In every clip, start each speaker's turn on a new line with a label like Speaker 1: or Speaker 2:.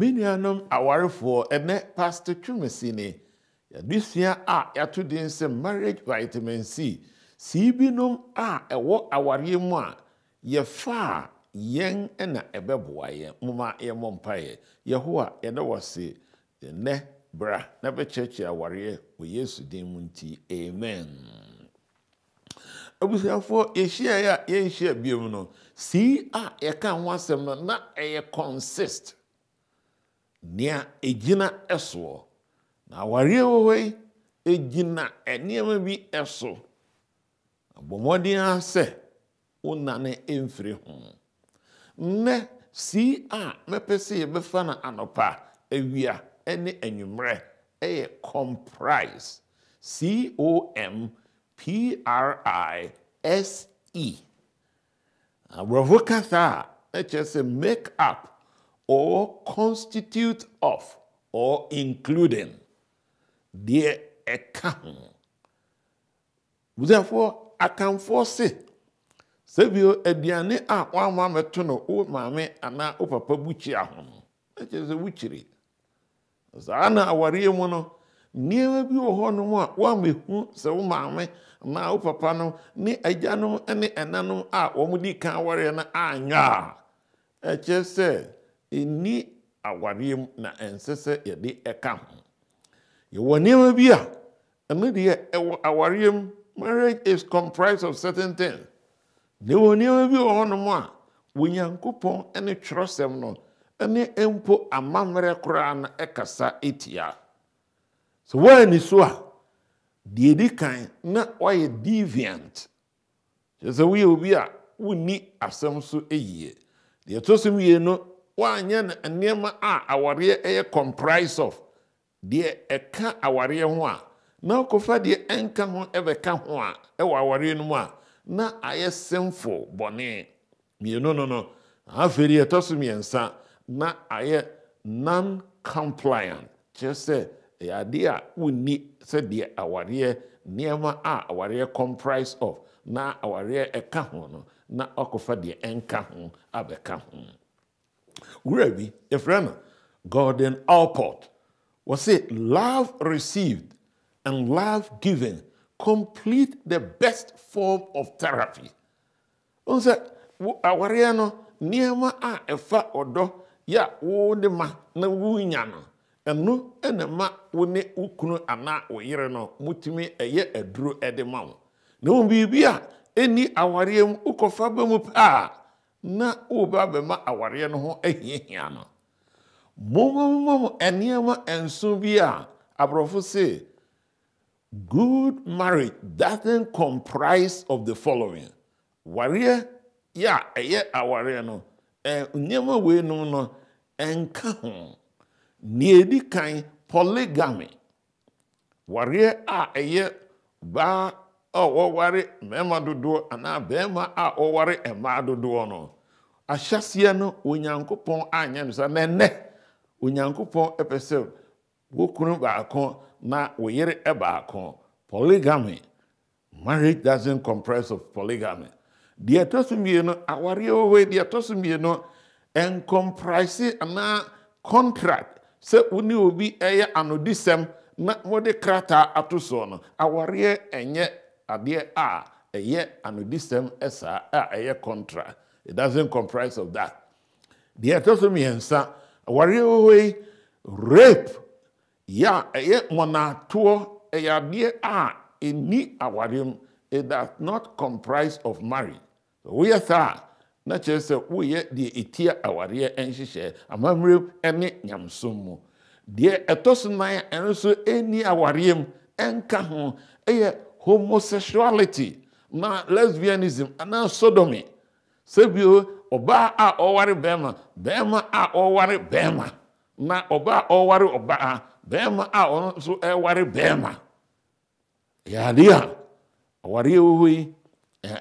Speaker 1: me nuanom awarefoɔ ɛnɛ pastor twumasi ne yɛadesua a yɛato din sɛ marriage vitamin c sii binom a ɛwɔ awareɛ mu a yɛfa a yɛn na ɛbɛboa yɛn moma yɛmmɔ mpaeɛ yɛho a yɛda wɔ se ɛnɛ bra na bɛkyerɛkyerɛ awareɛ wɔ yesu din mu nti amen abusuafoɔ yɛhyiaeɛ a yɛnhyia biom no sii a yɛka ho asɛm no na ɛyɛ consist nea ɛgyina ɛsoɔ na awareɛ wɔ hɔ yi ɛgyina nneɛma bi ɛso abɔ mmɔden wonane ɛmfiri ho nnɛ sii a mɛpɛ sɛ yɛbɛfa no anɔpa awia ɛne anwummerɛ ɛyɛ comprise c o e. a ɛkyerɛ sɛ make up or constitute of or including deɛ ɛka ho busuafoɔ akamfoɔ se sɛbio aduane a wama mɛto no wo maame anaa papa na awareɛ mu no nneɛma a woamɛhu sɛ wo maame anaa wo papa no a ɛnni awareɛ mu na ɛnsɛ sɛ yɛde ɛka ho yɛwɔ nneɛma bi a ɛno deɛ ɛwɔ awareɛ mu marriage is comprised of certain things na ɛwɔ nneɛma bi wɔ hɔnom a onyankopɔn ne twerɛsɛm no ne mpo amammerɛ koraa no ɛkasa etia so wɔani so a deɛ di kan na wɔyɛ deviant kyerɛ sɛ woyɛ obi a wonni asɛm so yie deɛ ɛtɔ so mmienu woanyɛ no nneɛma a awareɛ yɛ comprise of deɛ ɛka awareɛ ho a na ɔkɔfa deɛ ɛnka ho ɛbɛka ho a ɛwɔ awareɛ no mu a na ayɛ sinful bɔne mmienu no no afei deɛ ɛtɔ so mmiɛnsa na ayɛ non compliant kyerɛ sɛ ɛyɛ adeɛ a wonni sɛdeɛ awareɛ nneɛma a awareɛ comprise of na awareɛ ɛka ho no na wakɔfa deɛ ɛnka ho abɛka ho owura bi yɛfrɛ no gordon alport wɔse love received and love given complete the best form of therapy ɔhu sɛ awareɛ no nneɛma a ɛfa ɔdɔ ya a wode ma na wonya no ɛno ɛna ma wo ne wo anaa wo yere no motumi ɛyɛ aduro ɛde ma wo na wɔn biribi a ɛni awareɛ mu wokɔfa ba mu paa na woba bɛma awareɛ no ho ahiahia no mommom nneɛma nso bi a aborɔfo se good marriage doesn't comprise of the following wareɛ yɛ a ɛyɛ awareɛ no nneɛma wei nom no ɛnka ho nea ɛdi kan polygamy wareɛ a ɛyɛ baa a wɔware mmarima dodoɔ anaa barima a ɔware mmaa dodoɔ no ahyɛseɛ no onyankopɔn anyɛ no saa na ɛnɛ onyankopɔn pɛ sɛ wokunu baako na wo baako polygamy marriage doesn't comprise of polygamy deɛ ɛtɔ so mmienu awareɛ wɔ hɔ deɛ ɛtɔ so mmienu ɛncomprise anaa contract sɛ wo ne obi ɛyɛ anodisɛm na wɔde krataa ato soɔ no awareɛ ɛnyɛ adeɛ a ɛyɛ anodisɛm ɛsaa a ɛyɛ contra it doesn't comprise of that deɛ ɛtɔ so mmiɛnsa awareɛ yi rape yɛ a ɛyɛ mɔnatoɔ ɛyɛ adeɛ a ɛni awareɛ mu it does not comprise of marriage woyɛ saa na kyerɛ sɛ woyɛ deɛ ɛtia awareɛ nhyehyɛ amammerɛ ne nyamsom mu deɛ ɛtɔ so nan ɛno nso ɛni awareɛ mu ɛnka ho ɛyɛ homosexuality na lesbianism anaa sodomy sɛbio ɔbaa a ɔware bɛrima bɛrima a ɔware bɛrima na ɔbaa a ɔware ɔbaa bɛrima a ɔno nso ɛware bɛrima yade a ɔware ɛwɔ hɔ yi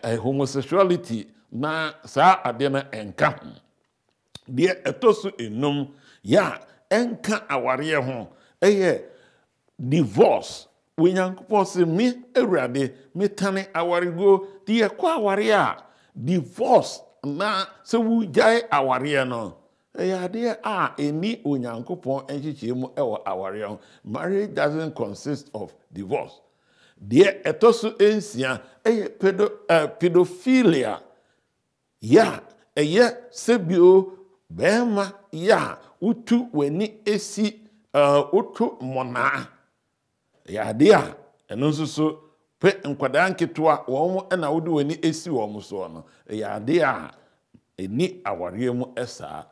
Speaker 1: ɛ homosexuality na saa adeɛ no ɛnka ho deɛ ɛtɔ so enum yɛ a ɛnka awareɛ ho ɛyɛ divorce onyankopɔn sɛ me awurade metane awarego de yɛkɔ aware a divorce na sɛ wogyae awareɛ no ɛyɛ adeɛ a ɛni onyankopɔn nhyehyɛ mu ɛwɔ awareɛ ho marriage doesn't consist of divorce deɛ ɛtɔ so nsia ɛyɛ pedo pedophilia yɛ a ɛyɛ sɛbio bɛrima yɛ a wotu w'ani esi ɛɛ wotu mɔnaa. yadeɛ a ɛno nso so pɛ nkwadaa nketewa wɔn na wode wɔn ani esi wɔn soɔ no yadeɛ a ɛni awareɛ mu saa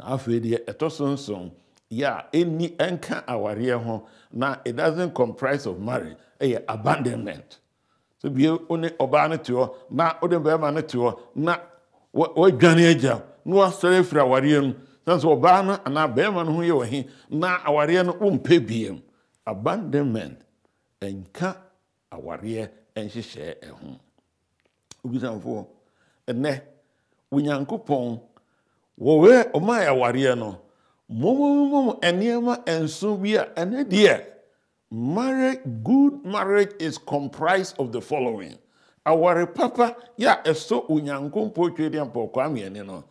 Speaker 1: afei deɛ ɛtɔ so nson yɛ a ɛni nka awareɛ ho na it doesn't comprise of marriage ɛyɛ abandonment so bie one ɔbaa no te hɔ na ɔde bɛrima no te hɔ na wɔadwane agya na wɔasɔre afiri awareɛ no sanso ɔbaa no anaa bɛrima no ho yɛ wɔ na awareɛ no wɔmpɛ biem abandonment nka awareɛ nhyehyɛ ɛho obisanfoɔ ɛnɛ onyankopɔn wɔwɛ ɔmaa awareɛ no mmɔmmɔmmɔm nneɛma nson bi a ɛnɛ deɛ marriage good marriage is comprised of the following aware papa yɛ a ɛsɔ onyankopɔn twɛdeɛ mpɔkwa mmiɛne no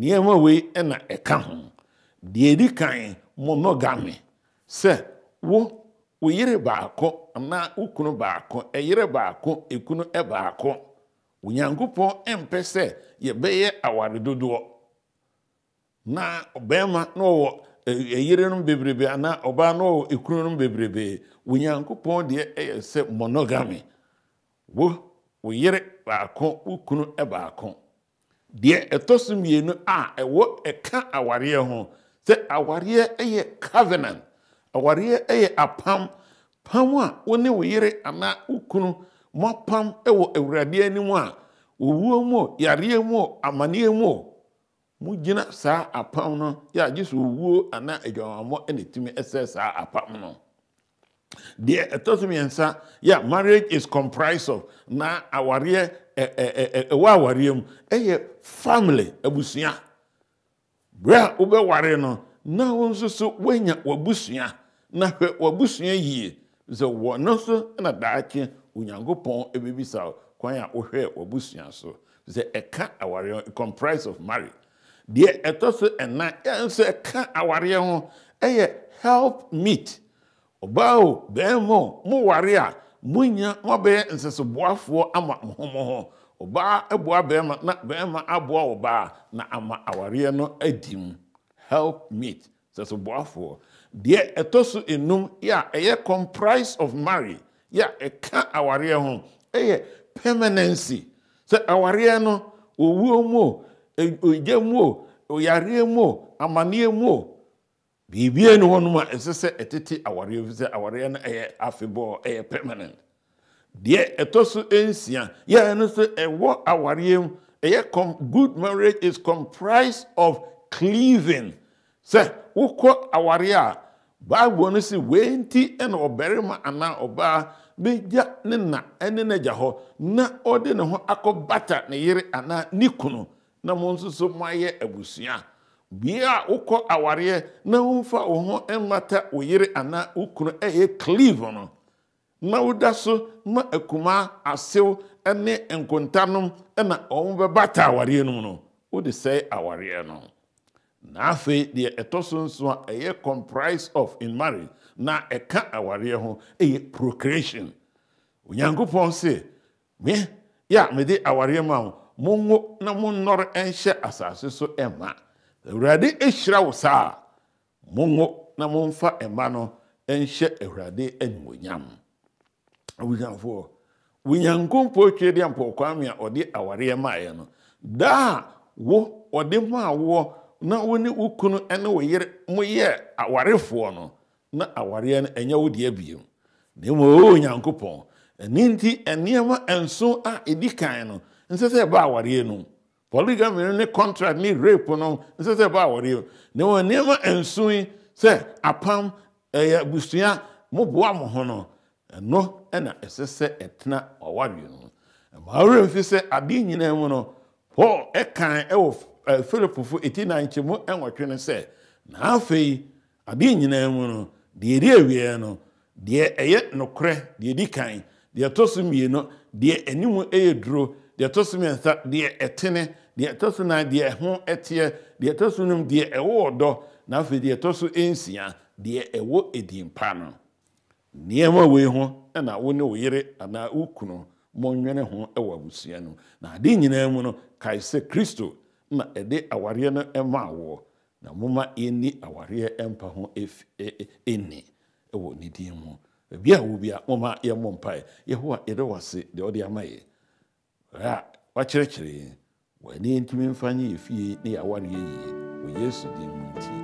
Speaker 1: nneɛma wei na ɛka ho deɛ edi kan monogamy sɛ wo wo yere baako anaa wo baako ɛyere baako ekunu ɛbaako onyankopɔn ɛmpɛ sɛ yɛbɛyɛ aware dodoɔ na barima na ɔwɔ ɛyere no bebrebe anaa ɔbaa na ɔwɔ ekunu no bebrebe onyankopɔn deɛ ɛyɛ sɛ monogamy wo wo yere baako wo kunu ɛbaako deɛ ɛtɔ so mmienu a ɛwɔ ɛka awareɛ ho sɛ awareɛ ɛyɛ covenant awareɛ yɛ apam pam a wo wo yere anaa wo kunu moapam wɔ awurade anim a owuo mu o yareɛ mu o amanneɛ mu o mogyina saa apam no yɛagye sɛ owuo anaa adwamammɔ ne tumi sɛ saa apam no deɛ ɛtɔ so mmiɛnsa yɛ marriage is comprise of na awareɛ ɛwɔ awareɛ mu ɛyɛ family abusua berɛ a wobɛware no na wo nso so woanya w'abusua na hwɛ w'abusua yie sɛ wɔno so na daakye onyankopɔn bɛbisa kwan a wohwɛ w'abusua so sɛ ɛka awareɛ ho comprise of marriage deɛ ɛtɔ so ɛnan nso ɛka awareɛ ho ɛyɛ help meet ɔbaa o bɛrima o mo ware a monya moabɛyɛ nsɛsoboafoɔ ama mo ho mo ho ɔbaa aboa bɛrima na bɛrima aboa ɔbaa na ama awareɛ no adi mu help meet nsɛsoboafoɔ deɛ ɛtɔ so enum yɛ a ɛyɛ comprise of marry yɛ a ɛka awareɛ ho ɛyɛ permanency sɛ awareɛ no owuo mu o e, ogya mu o oyareɛ mu o amaneɛ mu o biribiara ni hɔnom a ɛsɛ sɛ ɛtete awareɛ fi sɛ awareɛ no ɛyɛ afebɔɔ ɛyɛ permanent deɛ ɛtɔ so nsia yɛ a ɛno nso ɛwɔ awareɛ mu ɛyɛ good marriage is comprise of cleaving. sɛ wokɔ aware a bible no sɛ wei nti na ɔbarima anaa ɔbaa bɛgya ne na ne n'agya hɔ na ɔde ne ho akɔ bata ne yere anaa ne kunu na mo nso so moayɛ abusua bia a wokɔ awareɛ na womfa wo ho mmata wo yere anaa wo kunu ɛyɛ cleave no na woda so ma akumaa asew ne nkontanom na ɔmo bɛbata awareɛ no mu no wode sɛe awareɛ no na afei deɛ ɛtɔ so nso a ɛyɛ comprise of in marriage na ɛka awareɛ ho ɛyɛ procreation onyankopɔn se me yɛ a mede awareɛ ma wo monwo na monnɔre ɛnhyɛ asase so ɛma awurade ɛhyira wo saa monwo na momfa ɛma no ɛnhyɛ awurade animonyam awunyamfoɔ onyankopɔn twɛ de ampɔkwame a ɔde awareɛ maeɛ no daa wo ɔde maa woɔ na wo ne wo kunu ne wo yere moyɛ awarefoɔ no na awareɛ no ɛnyɛ wo deɛ bio na mmom ɔwɔ onyankopɔn ɛne nti nneɛma nso a ɛdi kan no nsɛ sɛ ɛba awareɛ no polygamy ne contract ne rape no nsɛ sɛ ɛba awareɛ na wɔn nneɛma nso yi sɛ apam ɛyɛ abusua moboa mo ho no ɛno ɛna ɛsɛ sɛ ɛtena awareɛ no mmaa werɛ mfi sɛ adeɛ nyinaa mu no paul ɛkan ɛwɔ Eh, na 18 mu eh, nwɔtwe no se, na afei adeɛ nyinaa mu no deɛ ɛdi awieɛ no deɛ ɛyɛ nokorɛ deɛ kan deɛ ɛtɔ so mmienu deɛ anim yɛ duro deɛ ɛtɔ so so so na afei deɛ so nsia edimpa no wei ne wo yere nwere hụ na nyinaa no kristo na ɛde awareɛ no ɛma awoɔ na moma yɛnni awareɛ ɛmpa ho ɛnni ɛwɔ ne din mu ebi a wo bi a moma yɛmmɔ mpae yɛhowa yɛde wase deɛ ɔde ama yɛ a wakyerɛkyerɛ yɛn wɔn ani ntumi mfa nye yɛ fie ne yɛ awareɛ yie wɔ yesu din mu ti.